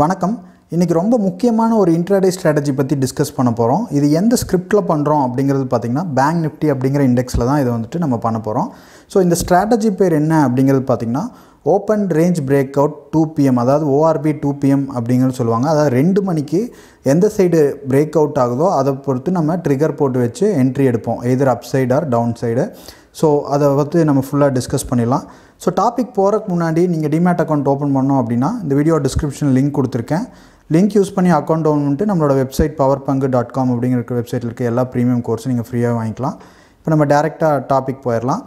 வணக்கம் இன்றைக்கி ரொம்ப முக்கியமான ஒரு இன்ட்ராடே ஸ்ட்ராட்டஜி பற்றி டிஸ்கஸ் பண்ண போகிறோம் இது எந்த ஸ்கிரிப்டில் பண்ணுறோம் அப்படிங்கிறது பார்த்திங்கன்னா பேங்க் நிஃப்டி அப்படிங்கிற இண்டெக்ஸில் தான் இதை வந்துட்டு நம்ம பண்ண போகிறோம் ஸோ இந்த ஸ்ட்ராட்டஜி பேர் என்ன அப்படிங்கிறது பார்த்திங்கன்னா open range break out two PM அதாவது ஓஆர்பி டூ பிஎம் அப்படிங்கிறது சொல்லுவாங்க அதாவது ரெண்டு மணிக்கு எந்த சைடு பிரேக் அவுட் ஆகுதோ அதை பொறுத்து நம்ம ட்ரிகர் போட்டு வச்சு என்ட்ரி எடுப்போம் எதிர் up side or down side so அதை பற்றி நம்ம ஃபுல்லாக டிஸ்கஸ் பண்ணிடலாம் ஸோ டாபிக் போகிறதுக்கு முன்னாடி நீங்கள் டிமேட் அக்கௌண்ட் ஓப்பன் பண்ணோம் அப்படின்னா இந்த வீடியோ டிஸ்கிரிப்ஷன் லிங்க் கொடுத்துருக்கேன் லிங்க் யூஸ் பண்ணி அக்கௌண்ட் டவுன் பண்ணிட்டு நம்மளோட வெப்சைட் பவர் பங்கு டாட் காம் அப்படிங்கிற வெப்சைட்டில் இருக்க எல்லா ப்ரீமியம் கோர்ஸும் நீங்கள் ஃப்ரீயாக வாங்கிக்கலாம் இப்போ நம்ம டேரெக்டாக டாபிக் போயிடலாம்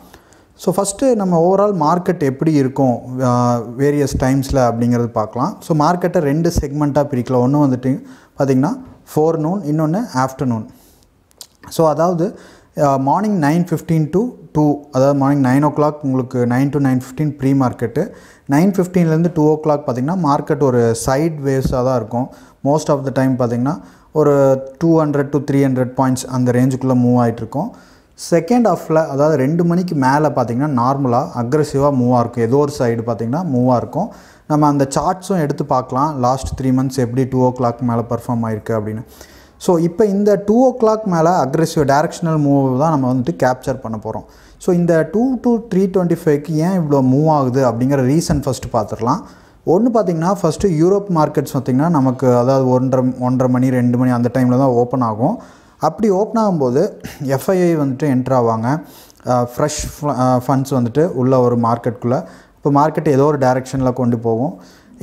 ஸோ ஃபஸ்ட்டு நம்ம ஓவரால் மார்க்கெட் எப்படி இருக்கும் வேரியஸ் டைம்ஸில் அப்படிங்கிறது பார்க்கலாம் ஸோ மார்க்கெட்டை ரெண்டு செக்மெண்ட்டாக பிரிக்கலாம் ஒன்று வந்துட்டு பார்த்திங்கன்னா ஃபோர் நூன் இன்னொன்று ஆஃப்டர்நூன் ஸோ அதாவது morning nine fifteen to two அதாவது மார்னிங் நைன் ஓ கிளாக் உங்களுக்கு nine to nine fifteen pre market nine ஃபிஃப்டீன்லேருந்து டூ ஓ கிளாக் பார்த்திங்கன்னா மார்க்கெட் ஒரு சைட் வேவ்ஸாக தான் இருக்கும் மோஸ்ட் ஆஃப் த டைம் பார்த்திங்கன்னா ஒரு two hundred to three hundred points அந்த ரேஞ்சுக்குள்ளே மூவ் ஆகிட்ருக்கோம் செகண்ட் ஆஃபில் அதாவது ரெண்டு மணிக்கு மேலே பார்த்திங்கன்னா நார்மலாக அக்ரெசிவாக மூவாக இருக்கும் ஏதோ ஒரு சைடு பார்த்திங்கன்னா மூவாக இருக்கும் நம்ம அந்த சார்ட்ஸும் எடுத்து பார்க்கலாம் லாஸ்ட் த்ரீ மந்த்ஸ் எப்படி டூ ஓ கிளாக் மேலே பர்ஃபார்ம் ஆயிருக்கு அப்படின்னு ஸோ இப்போ இந்த டூ ஓ கிளாக் மேலே அக்ரெசிவ் டைரக்ஷனல் மூவ் தான் நம்ம வந்துட்டு கேப்சர் பண்ண போகிறோம் ஸோ இந்த டூ டு த்ரீ டுவெண்ட்டி ஃபைவ்க்கு ஏன் இவ்வளோ மூவ் ஆகுது அப்படிங்கிற ரீசன் ஃபஸ்ட்டு பார்த்துடலாம் ஒன்று பார்த்திங்கன்னா ஃபஸ்ட்டு யூரோப் மார்க்கெட்ஸ் பார்த்திங்கன்னா நமக்கு அதாவது ஒன்றரை ஒன்றரை மணி ரெண்டு மணி அந்த டைமில் தான் ஓப்பன் ஆகும் அப்படி ஓப்பன் ஆகும்போது எஃப்ஐஐ வந்துட்டு என்ட்ரு ஆவாங்க ஃப்ரெஷ் ஃபண்ட்ஸ் வந்துட்டு உள்ள ஒரு மார்க்கெட்டுக்குள்ளே இப்போ மார்க்கெட் ஏதோ ஒரு டைரெக்ஷனில் கொண்டு போகும்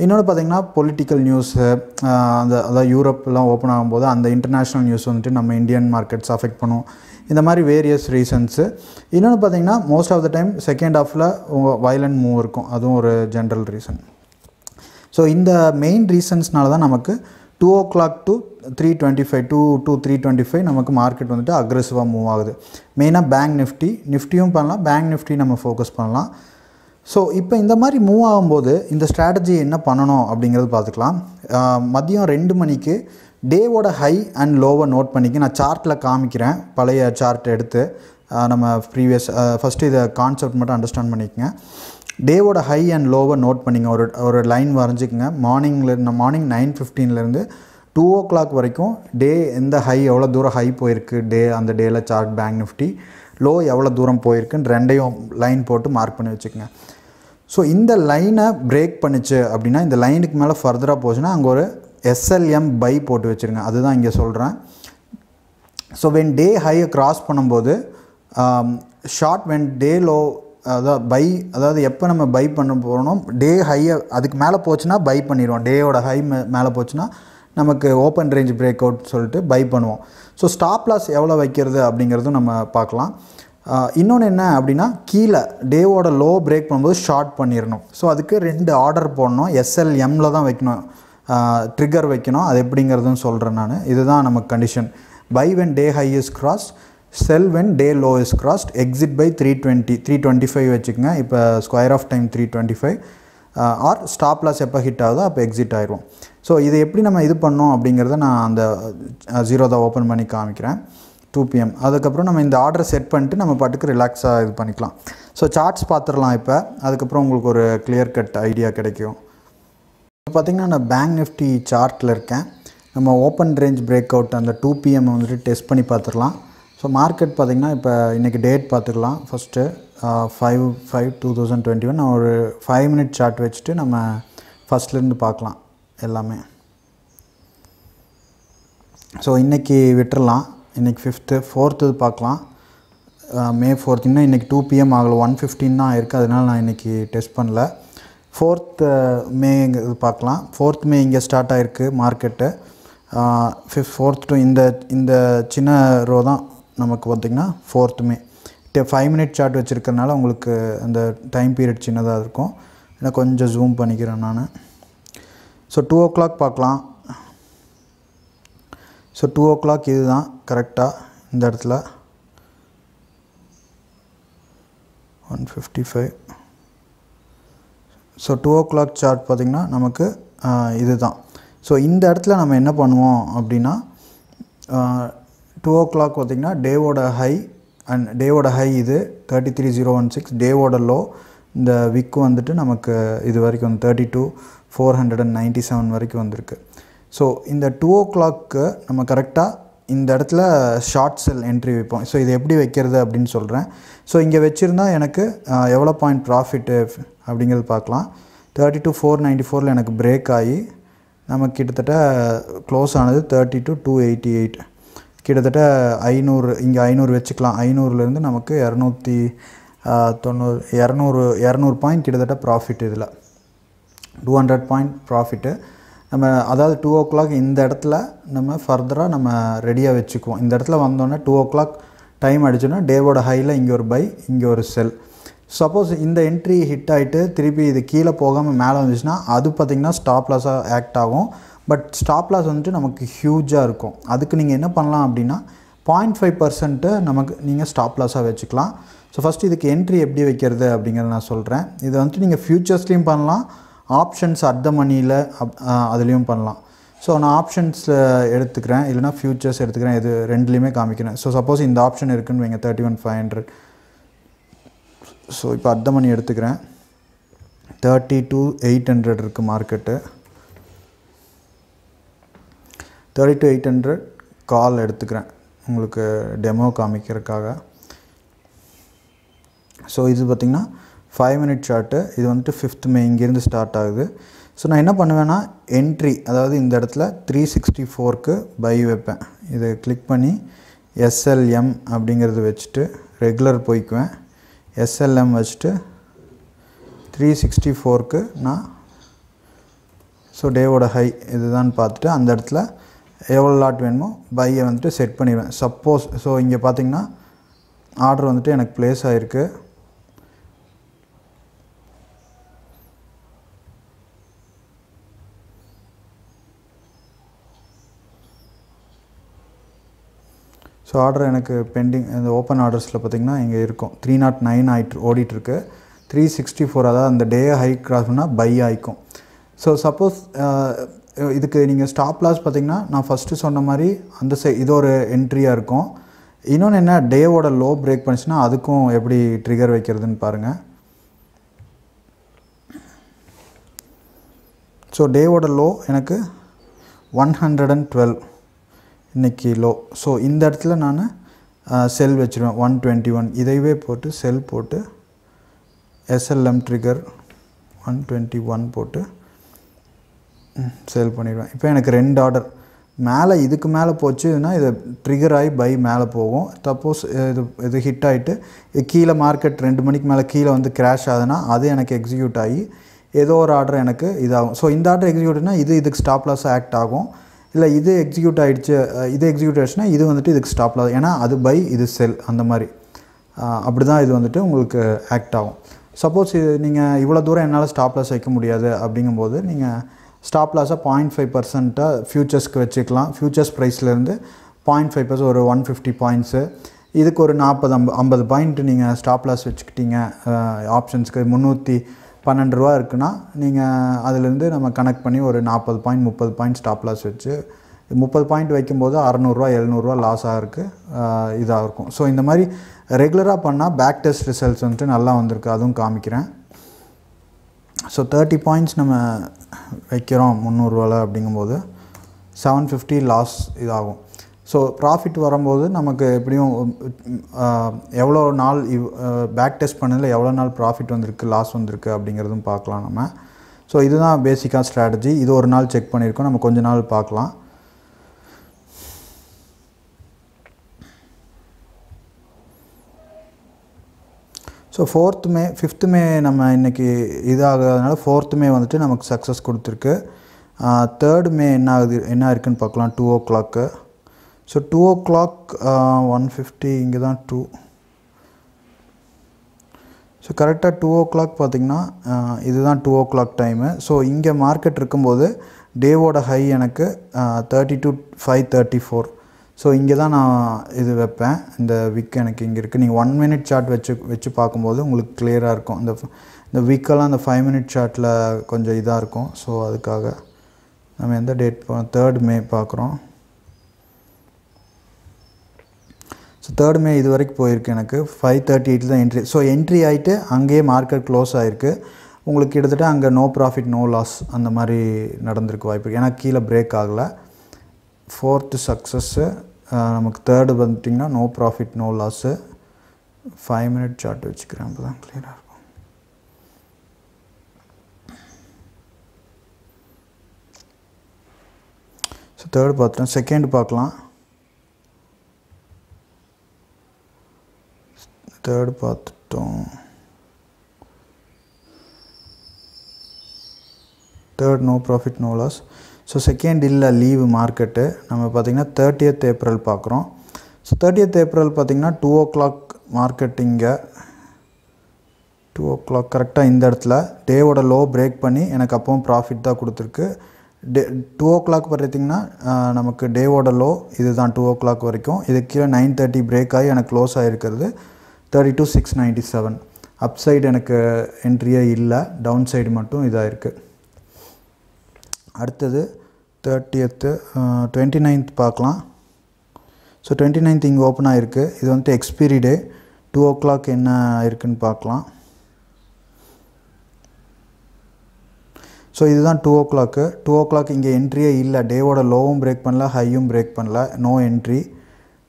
இன்னொன்று பார்த்திங்கன்னா பொலிட்டிக்கல் நியூஸு அந்த அதாவது யூரோப்லாம் ஓப்பன் ஆகும்போது அந்த இன்டர்நேஷ்னல் நியூஸ் வந்துட்டு நம்ம இந்தியன் மார்க்கெட்ஸ் அஃபெக்ட் பண்ணும் இந்த மாதிரி வேரியஸ் ரீசன்ஸு இன்னொன்று பார்த்திங்கன்னா most of the time second ஆஃபில் உங்கள் வயலண்ட் மூவ் இருக்கும் அதுவும் ஒரு ஜென்ரல் ரீசன் ஸோ இந்த மெயின் ரீசன்ஸ்னால தான் நமக்கு two o'clock to three twenty five two to three twenty five நமக்கு மார்க்கெட் வந்துட்டு அக்ரெசிவாக மூவ் ஆகுது மெயினாக பேங்க் நிஃப்டி நிஃப்டியும் பண்ணலாம் பேங்க் நிஃப்டி நம்ம ஃபோக்கஸ் பண்ணலாம் ஸோ இப்போ இந்த மாதிரி மூவ் ஆகும்போது இந்த ஸ்ட்ராட்டஜி என்ன பண்ணணும் அப்படிங்கிறது பார்த்துக்கலாம் மதியம் ரெண்டு மணிக்கு டேவோட ஹை அண்ட் லோவை நோட் பண்ணிக்க நான் சார்ட்டில் காமிக்கிறேன் பழைய சார்ட் எடுத்து நம்ம ப்ரீவியஸ் ஃபஸ்ட்டு இதை கான்செப்ட் மட்டும் அண்டர்ஸ்டாண்ட் பண்ணிக்கோங்க டேவோட ஹை அண்ட் லோவை நோட் பண்ணிங்க ஒரு ஒரு லைன் வரைஞ்சிக்கங்க மார்னிங்கில் மார்னிங் நைன் ஃபிஃப்டீன்லேருந்து டூ ஓ கிளாக் வரைக்கும் டே எந்த ஹை எவ்வளோ தூரம் ஹை போயிருக்கு டே அந்த டேயில் சார்ட் பேங்க் நிஃப்டி லோ எவ்வளோ தூரம் போயிருக்குன்னு ரெண்டையும் லைன் போட்டு மார்க் பண்ணி வச்சுக்கோங்க ஸோ இந்த லைனை பிரேக் பண்ணிச்சு அப்படின்னா இந்த லைனுக்கு மேலே ஃபர்தராக போச்சுன்னா அங்கே ஒரு எஸ்எல்எம் பை போட்டு வச்சுருங்க அதுதான் இங்கே சொல்கிறேன் ஸோ வென் டே ஹையை க்ராஸ் பண்ணும்போது ஷார்ட் வென் டே லோ அதாவது பை அதாவது எப்போ நம்ம பை பண்ண போகிறோம் டே ஹையை அதுக்கு மேலே போச்சுன்னா பை பண்ணிடுவோம் டேயோட ஹை மேலே போச்சுன்னா நமக்கு ஓப்பன் ரேஞ்ச் பிரேக் அவுட் சொல்லிட்டு பை பண்ணுவோம் ஸோ ஸ்டாப் லாஸ் எவ்வளோ வைக்கிறது அப்படிங்கிறதும் நம்ம பார்க்கலாம் இன்னொன்று என்ன அப்படின்னா கீழே டேவோட லோ பிரேக் பண்ணும்போது ஷார்ட் பண்ணிடணும் ஸோ அதுக்கு ரெண்டு ஆர்டர் போடணும் எஸ்எல்எம்மில் தான் வைக்கணும் ட்ரிகர் வைக்கணும் அது எப்படிங்கிறதுன்னு சொல்கிறேன் நான் இதுதான் நமக்கு condition buy when day high is cross sell when day low is crossed exit by three twenty three twenty five வச்சுக்கோங்க இப்போ square off time three twenty five or stop loss எப்போ ஹிட் ஆகுதோ அப்போ எக்ஸிட் ஆயிடுவோம் so இது எப்படி நம்ம இது பண்ணோம் அப்படிங்கிறத நான் அந்த ஜீரோ தான் ஓப்பன் பண்ணி காமிக்கிறேன் டூ பிஎம் அதுக்கப்புறம் நம்ம இந்த ஆர்டரை செட் பண்ணிட்டு நம்ம பாட்டுக்கு ரிலாக்ஸாக இது பண்ணிக்கலாம் ஸோ சார்ட்ஸ் பார்த்துடலாம் இப்போ அதுக்கப்புறம் உங்களுக்கு ஒரு கிளியர் கட் ஐடியா கிடைக்கும் இப்போ பார்த்திங்கன்னா நான் பேங்க் நிஃப்டி சார்ட்டில் இருக்கேன் நம்ம ஓப்பன் ரேஞ்ச் பிரேக் அவுட் அந்த டூ பிஎம் வந்துட்டு டெஸ்ட் பண்ணி பார்த்துடலாம் ஸோ மார்க்கெட் பார்த்திங்கன்னா இப்போ இன்றைக்கி டேட் பார்த்துக்கலாம் first five five two thousand twenty one நான் ஒரு ஃபைவ் மினிட் சார்ட் வச்சுட்டு நம்ம ஃபஸ்ட்லேருந்து பார்க்கலாம் எல்லாமே ஸோ இன்றைக்கி விட்டுடலாம் இன்றைக்கி ஃபிஃப்த்து ஃபோர்த்து பார்க்கலாம் மே ஃபோர்த்துன்னா இன்னும் இன்றைக்கி டூ பிஎம் ஆகல ஒன் ஃபிஃப்டின் தான் இருக்குது அதனால் நான் இன்றைக்கி டெஸ்ட் பண்ணல ஃபோர்த்து மே இது பார்க்கலாம் ஃபோர்த் மே இங்கே ஸ்டார்ட் ஆகிருக்கு மார்க்கெட்டு ஃபிஃப்த் ஃபோர்த் டு இந்த இந்த சின்ன ரோ தான் நமக்கு பார்த்திங்கன்னா fourth May five minute chart வச்சுருக்கறனால உங்களுக்கு அந்த டைம் பீரியட் சின்னதாக இருக்கும் ஏன்னா கொஞ்சம் ஜூம் பண்ணிக்கிறேன் நான் ஸோ டூ ஓ கிளாக் பார்க்கலாம் ஸோ டூ ஓ கிளாக் இது தான் கரெக்டாக இந்த இடத்துல one fifty five so two o'clock chart பார்த்திங்கன்னா நமக்கு இது தான் ஸோ இந்த இடத்துல நம்ம என்ன பண்ணுவோம் அப்படின்னா டூ ஓ கிளாக் பார்த்திங்கன்னா டேவோட ஹை அண்ட் டேவோட ஹை இது thirty three zero one six டேவோட லோ இந்த விக்கு வந்துட்டு நமக்கு இது வரைக்கும் thirty two four hundred and ninety seven வரைக்கும் வந்திருக்கு ஸோ இந்த டூ ஓ கிளாக்கு நம்ம கரெக்டாக இந்த இடத்துல ஷார்ட் செல் என்ட்ரி வைப்போம் ஸோ இது எப்படி வைக்கிறது அப்படின்னு சொல்கிறேன் ஸோ இங்கே வச்சுருந்தா எனக்கு எவ்வளோ பாயிண்ட் ப்ராஃபிட்டு அப்படிங்கிறது பார்க்கலாம் தேர்ட்டி டு ஃபோர் நைன்ட்டி ஃபோரில் எனக்கு பிரேக் ஆகி நமக்கு கிட்டத்தட்ட க்ளோஸ் ஆனது thirty two two eighty eight கிட்டத்தட்ட ஐநூறு இங்கே ஐநூறு வச்சுக்கலாம் ஐநூறுலேருந்து நமக்கு இரநூத்தி தொண்ணூறு இரநூறு இரநூறு பாயிண்ட் கிட்டத்தட்ட ப்ராஃபிட் இதில் டூ ஹண்ட்ரட் பாயிண்ட் ப்ராஃபிட்டு நம்ம அதாவது டூ ஓ கிளாக் இந்த இடத்துல நம்ம ஃபர்தராக நம்ம ரெடியாக வச்சுக்குவோம் இந்த இடத்துல வந்தோடனே டூ ஓ கிளாக் டைம் அடிச்சோன்னா டேவோட ஹையில் இங்கே ஒரு பை இங்கே ஒரு செல் சப்போஸ் இந்த என்ட்ரி ஹிட் ஆகிட்டு திருப்பி இது கீழே போகாமல் மேலே வந்துச்சுன்னா அது பார்த்திங்கன்னா ஸ்டாப்லாஸாக ஆக்ட் ஆகும் பட் ஸ்டாப்லாஸ் வந்துட்டு நமக்கு ஹியூஜாக இருக்கும் அதுக்கு நீங்கள் என்ன பண்ணலாம் அப்படின்னா பாயிண்ட் ஃபைவ் பர்சன்ட்டு நமக்கு நீங்கள் ஸ்டாப்லாஸாக வச்சுக்கலாம் ஸோ ஃபஸ்ட்டு இதுக்கு என்ட்ரி எப்படி வைக்கிறது அப்படிங்கிறத நான் சொல்கிறேன் இதை வந்துட்டு நீங்கள் ஃப்யூச்சர்ஸ்லேயும் பண்ணலாம் ஆப்ஷன்ஸ் அர்த்த மணியில் அப் அதுலேயும் பண்ணலாம் ஸோ நான் ஆப்ஷன்ஸில் எடுத்துக்கிறேன் இல்லைனா ஃபியூச்சர்ஸ் எடுத்துக்கிறேன் இது ரெண்டுலேயுமே காமிக்கிறேன் ஸோ சப்போஸ் இந்த ஆப்ஷன் இருக்குன்னு வைங்க thirty one five hundred so இப்போ அர்த்த மணி எடுத்துக்கிறேன் தேர்ட்டி டூ எயிட் ஹண்ட்ரட் இருக்குது market thirty two eight hundred call எடுத்துக்கிறேன் உங்களுக்கு டெமோ காமிக்கிறதுக்காக ஸோ இது பார்த்திங்கன்னா ஃபைவ் மினிட் ஷார்ட்டு இது வந்துட்டு ஃபிஃப்த் மே இங்கேருந்து ஸ்டார்ட் ஆகுது ஸோ நான் என்ன பண்ணுவேன்னா என்ட்ரி அதாவது இந்த இடத்துல த்ரீ சிக்ஸ்டி ஃபோர்க்கு பை வைப்பேன் இதை கிளிக் பண்ணி எஸ்எல்எம் அப்படிங்கிறது வச்சுட்டு ரெகுலர் போய்க்குவேன் எஸ்எல்எம் வச்சுட்டு த்ரீ சிக்ஸ்டி ஃபோர்க்கு நான் ஸோ டேவோட ஹை இதுதான் பார்த்துட்டு அந்த இடத்துல எவ்வளோ லாட் வேணுமோ பையை வந்துட்டு செட் பண்ணிடுவேன் சப்போஸ் ஸோ இங்கே பார்த்திங்கன்னா ஆர்டர் வந்துட்டு எனக்கு ப்ளேஸ் ஆகிருக்கு ஸோ ஆர்டர் எனக்கு பெண்டிங் இந்த ஓப்பன் ஆர்டர்ஸில் பார்த்திங்கன்னா இங்கே இருக்கும் த்ரீ நாட் நைன் ஆகிட்டு ஓடிட்டுருக்கு த்ரீ சிக்ஸ்டி ஃபோர் அதாவது அந்த டே ஹை கிராஸ் பண்ணால் பை ஆகிக்கும் ஸோ சப்போஸ் இதுக்கு நீங்கள் ஸ்டாப் லாஸ் பார்த்திங்கன்னா நான் ஃபஸ்ட்டு சொன்ன மாதிரி அந்த சை இது ஒரு என்ட்ரியாக இருக்கும் இன்னொன்று என்ன டேவோட லோ பிரேக் பண்ணிச்சுன்னா அதுக்கும் எப்படி ட்ரிகர் வைக்கிறதுன்னு பாருங்கள் ஸோ டேவோட லோ எனக்கு ஒன் ஹண்ட்ரட் அண்ட் டுவெல் இன்றைக்கி லோ ஸோ இந்த இடத்துல நான் செல் வச்சுருவேன் ஒன் டுவெண்ட்டி ஒன் இதைவே போட்டு செல் போட்டு SLM trigger one twenty one போட்டு செல் பண்ணிடுவேன் இப்போ எனக்கு ரெண்டு ஆர்டர் மேலே இதுக்கு மேலே போச்சுன்னா இதை ட்ரிகர் ஆகி பை மேலே போகும் சப்போஸ் இது இது ஹிட் ஆகிட்டு கீழே மார்க்கெட் ரெண்டு மணிக்கு மேலே கீழே வந்து க்ராஷ் ஆகுதுன்னா அது எனக்கு எக்ஸிக்யூட் ஆகி ஏதோ ஒரு ஆர்டர் எனக்கு இதாகும் ஸோ இந்த ஆர்டர் எக்ஸிக்யூட்னா இது இதுக்கு ஸ்டாப் லாஸ் ஆக்ட் ஆகும் இல்லை இது எக்ஸிக்யூட் ஆகிடுச்சு இது எக்ஸிக்யூட் ஆகிடுச்சுன்னா இது வந்துட்டு இதுக்கு ஸ்டாப் ஏன்னா அது பை இது செல் அந்த மாதிரி அப்படி தான் இது வந்துட்டு உங்களுக்கு ஆக்ட் ஆகும் சப்போஸ் இது நீங்கள் இவ்வளோ தூரம் என்னால் ஸ்டாப் லாஸ் வைக்க முடியாது அப்படிங்கும்போது நீங்கள் ஸ்டாப் லாஸாக பாயிண்ட் ஃபைவ் பர்சன்ட்டாக ஃப்யூச்சர்ஸ்க்கு வச்சுக்கலாம் ஃப்யூச்சர்ஸ் ப்ரைஸ்லேருந்து பாயிண்ட் ஃபைவ் பர்சன்ட் ஒரு ஒன் ஃபிஃப்டி பாயிண்ட்ஸு இதுக்கு ஒரு நாற்பது ஐம்பது ஐம்பது பாயிண்ட் நீங்கள் ஸ்டாப் லாஸ் வச்சுக்கிட்டீங்க ஆப்ஷன்ஸ்க்கு முந்நூற்றி பன்னெண்டு ரூபா இருக்குன்னா நீங்கள் அதுலேருந்து நம்ம கனெக்ட் பண்ணி ஒரு நாற்பது பாயிண்ட் முப்பது பாயிண்ட் ஸ்டாப் லாஸ் வச்சு முப்பது பாயிண்ட் வைக்கும்போது அறநூறுவா எழுநூறுவா லாஸாக இருக்குது இதாக இருக்கும் ஸோ இந்த மாதிரி ரெகுலராக பண்ணால் பேக் டெஸ்ட் ரிசல்ட்ஸ் வந்துட்டு நல்லா வந்திருக்கு அதுவும் காமிக்கிறேன் ஸோ தேர்ட்டி பாயிண்ட்ஸ் நம்ம வைக்கிறோம் முந்நூறுவாவில் அப்படிங்கும்போது செவன் ஃபிஃப்டி லாஸ் இதாகும் ஸோ ப்ராஃபிட் வரும்போது நமக்கு எப்படியும் எவ்வளோ நாள் இவ் பேக் டெஸ்ட் பண்ணதில் எவ்வளோ நாள் ப்ராஃபிட் வந்திருக்கு லாஸ் வந்திருக்கு அப்படிங்கிறதும் பார்க்கலாம் நம்ம ஸோ இதுதான் பேசிக்காக ஸ்ட்ராட்டஜி இது ஒரு நாள் செக் பண்ணியிருக்கோம் நம்ம கொஞ்ச நாள் பார்க்கலாம் so fourth May fifth May நம்ம இன்றைக்கி இதாகிறதுனால ஃபோர்த்து மே வந்துட்டு நமக்கு சக்ஸஸ் கொடுத்துருக்கு தேர்டு மே என்ன ஆகுது என்ன இருக்குதுன்னு பார்க்கலாம் two o'clock so two o'clock one fifty இங்கே தான் டூ ஸோ கரெக்டாக டூ ஓ கிளாக் பார்த்திங்கன்னா இதுதான் two o'clock time so இங்கே மார்க்கெட் இருக்கும்போது டேவோட ஹை எனக்கு thirty two five thirty four so இங்கே தான் நான் இது வைப்பேன் இந்த விக் எனக்கு இங்கே இருக்குது நீங்கள் ஒன் மினிட் சார்ட் வச்சு வச்சு பார்க்கும்போது உங்களுக்கு கிளியராக இருக்கும் இந்த இந்த விக்கெல்லாம் அந்த ஃபைவ் மினிட் சார்ட்டில் கொஞ்சம் இதாக இருக்கும் ஸோ அதுக்காக நம்ம எந்த டேட் தேர்ட் மே பார்க்குறோம் ஸோ தேர்ட் மே இது வரைக்கும் போயிருக்கு எனக்கு ஃபைவ் தேர்ட்டி எயிட் தான் என்ட்ரி ஸோ என்ட்ரி ஆகிட்டு அங்கேயே மார்க்கெட் க்ளோஸ் ஆகிருக்கு உங்களுக்கு கிட்டத்தட்ட அங்கே நோ ப்ராஃபிட் நோ லாஸ் அந்த மாதிரி நடந்திருக்கு வாய்ப்பு ஏன்னா கீழே பிரேக் ஆகலை ஃபோர்த்து சக்ஸஸ்ஸு நமக்கு தேர்டு வந்துட்டிங்கன்னா no profit no loss five minute chart வச்சுக்கிறேன் அப்போ தான் கிளியராக இருக்கும் ஸோ தேர்டு பார்த்துட்டேன் செகண்ட் பார்க்கலாம் தேர்ட் பார்த்துட்டோம் third no profit no loss so second இல்லை லீவு மார்க்கெட்டு நம்ம பார்த்திங்கன்னா தேர்ட்டியத் ஏப்ரல் பார்க்குறோம் ஸோ தேர்ட்டியத் ஏப்ரல் பார்த்திங்கன்னா டூ ஓ கிளாக் மார்க்கெட்டிங்கை டூ ஓ கிளாக் கரெக்டாக இந்த இடத்துல டேவோட லோ பிரேக் பண்ணி எனக்கு அப்பவும் ப்ராஃபிட் தான் கொடுத்துருக்கு டே டூ ஓ கிளாக் பார்த்தீங்கன்னா நமக்கு டேவோட லோ இது தான் டூ ஓ கிளாக் வரைக்கும் இதுக்கு கீழே நைன் தேர்ட்டி பிரேக் ஆகி எனக்கு க்ளோஸ் ஆகிருக்கிறது thirty two six ninety seven up side எனக்கு என்ட்ரியே இல்லை டவுன் சைடு மட்டும் இதாக இருக்குது அடுத்தது தேர்ட்டியத்து டுவெண்ட்டி நைன்த் பார்க்கலாம் ஸோ டுவெண்ட்டி நைன்த் இங்கே ஓப்பன் ஆகிருக்கு இது வந்து expiry day two o'clock என்ன இருக்குன்னு பார்க்கலாம் ஸோ இதுதான் two o'clock two o'clock இங்கே என்ட்ரியே இல்லை டேவோட லோவும் பிரேக் பண்ணல ஹையும் பிரேக் பண்ணல நோ என்ட்ரி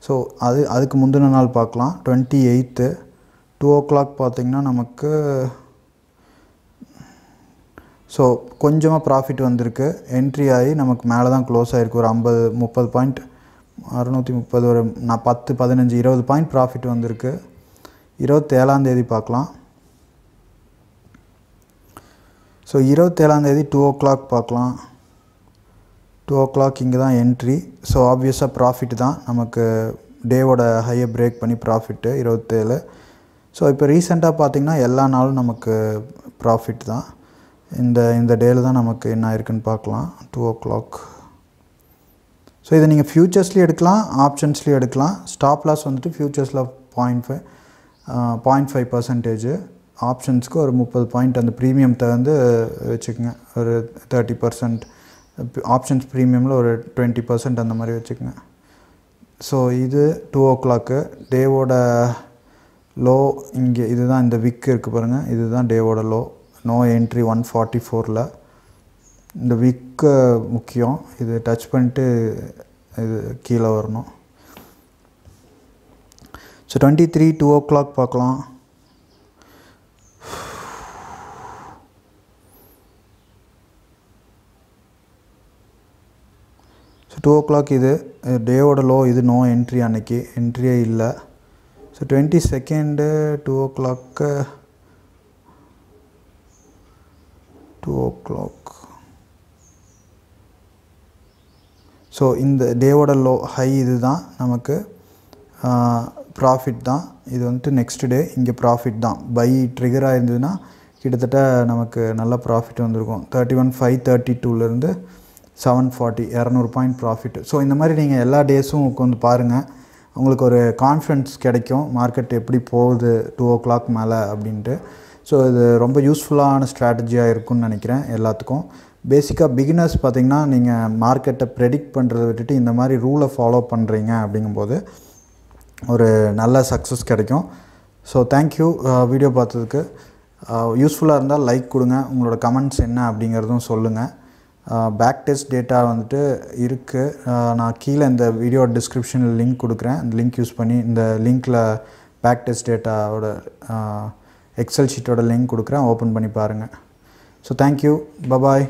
ஸோ அது அதுக்கு முந்தின நாள் பார்க்கலாம் twenty eighth two o'clock பார்த்திங்கன்னா நமக்கு ஸோ கொஞ்சமாக ப்ராஃபிட் வந்திருக்கு என்ட்ரி ஆகி நமக்கு மேலே தான் க்ளோஸ் ஆகிருக்கு ஒரு ஐம்பது முப்பது பாயிண்ட் அறுநூற்றி முப்பது ஒரு நான் பத்து பதினஞ்சு இருபது பாயிண்ட் ப்ராஃபிட் வந்திருக்கு இருபத்தேழாந்தேதி பார்க்கலாம் ஸோ இருபத்தேழாந்தேதி டூ ஓ கிளாக் பார்க்கலாம் டூ ஓ கிளாக் இங்கே தான் என்ட்ரி ஸோ ஆப்வியஸாக ப்ராஃபிட் தான் நமக்கு டேவோட ஹையை பிரேக் பண்ணி ப்ராஃபிட்டு இருபத்தேழு ஸோ இப்போ ரீசெண்டாக பார்த்திங்கன்னா எல்லா நாளும் நமக்கு ப்ராஃபிட் தான் இந்த இந்த டேல தான் நமக்கு என்ன இருக்குன்னு பார்க்கலாம் டூ ஓ கிளாக் ஸோ இதை நீங்கள் ஃப்யூச்சர்ஸ்லேயும் எடுக்கலாம் ஆப்ஷன்ஸ்லேயும் எடுக்கலாம் ஸ்டாப் லாஸ் வந்துட்டு ஃப்யூச்சர்ஸில் point five point five percentage ஆப்ஷன்ஸ்க்கு ஒரு முப்பது பாயிண்ட் அந்த ப்ரீமியம் தகுந்து வச்சுக்கோங்க ஒரு தேர்ட்டி பர்சன்ட் ஆப்ஷன்ஸ் ப்ரீமியமில் ஒரு டுவெண்ட்டி பர்சன்ட் அந்த மாதிரி வச்சுக்கோங்க ஸோ இது டூ ஓ கிளாக்கு டேவோட லோ இங்கே இதுதான் இந்த விக் இருக்குது பாருங்கள் இதுதான் டேவோட லோ நோ என்ட்ரி ஒன் ஃபார்ட்டி ஃபோரில் இந்த விக்கு முக்கியம் இது டச் பண்ணிட்டு இது கீழே வரணும் so twenty three two o'clock பார்க்கலாம் டூ ஓ கிளாக் இது டேவோட லோ இது நோ என்ட்ரி அன்னைக்கு என்ட்ரியே இல்லை so twenty second two o'clock two o'clock so இந்த டேவோட லோ ஹை இது தான் நமக்கு ப்ராஃபிட் தான் இது வந்துட்டு நெக்ஸ்ட் டே இங்கே ப்ராஃபிட் தான் பை ட்ரிகராக இருந்ததுன்னா கிட்டத்தட்ட நமக்கு நல்ல ப்ராஃபிட் வந்திருக்கும் தேர்ட்டி ஒன் ஃபைவ் தேர்ட்டி டூலேருந்து செவன் ஃபார்ட்டி இரநூறு பாயிண்ட் ப்ராஃபிட் ஸோ இந்த மாதிரி நீங்கள் எல்லா டேஸும் உட்காந்து பாருங்கள் உங்களுக்கு ஒரு கான்ஃபிடன்ஸ் கிடைக்கும் மார்க்கெட் எப்படி போகுது டூ ஓ கிளாக் மேலே அப்படின்ட்டு ஸோ இது ரொம்ப யூஸ்ஃபுல்லான ஸ்ட்ராட்டஜியாக இருக்கும்னு நினைக்கிறேன் எல்லாத்துக்கும் பேசிக்காக பிகினர்ஸ் பார்த்திங்கன்னா நீங்கள் மார்க்கெட்டை ப்ரெடிக்ட் பண்ணுறதை விட்டுட்டு இந்த மாதிரி ரூலை ஃபாலோ பண்ணுறீங்க அப்படிங்கும்போது ஒரு நல்ல சக்ஸஸ் கிடைக்கும் ஸோ தேங்க்யூ வீடியோ பார்த்ததுக்கு யூஸ்ஃபுல்லாக இருந்தால் லைக் கொடுங்க உங்களோட கமெண்ட்ஸ் என்ன அப்படிங்கிறதும் சொல்லுங்கள் பேக் டெஸ்ட் டேட்டா வந்துட்டு இருக்குது நான் கீழே இந்த வீடியோ டிஸ்கிரிப்ஷனில் லிங்க் கொடுக்குறேன் அந்த லிங்க் யூஸ் பண்ணி இந்த லிங்க்கில் பேக் டெஸ்ட் டேட்டாவோட எக்ஸல் ஷீட்டோட லிங்க் கொடுக்குறேன் ஓப்பன் பண்ணி பாருங்கள் ஸோ தேங்க்யூ பபாய்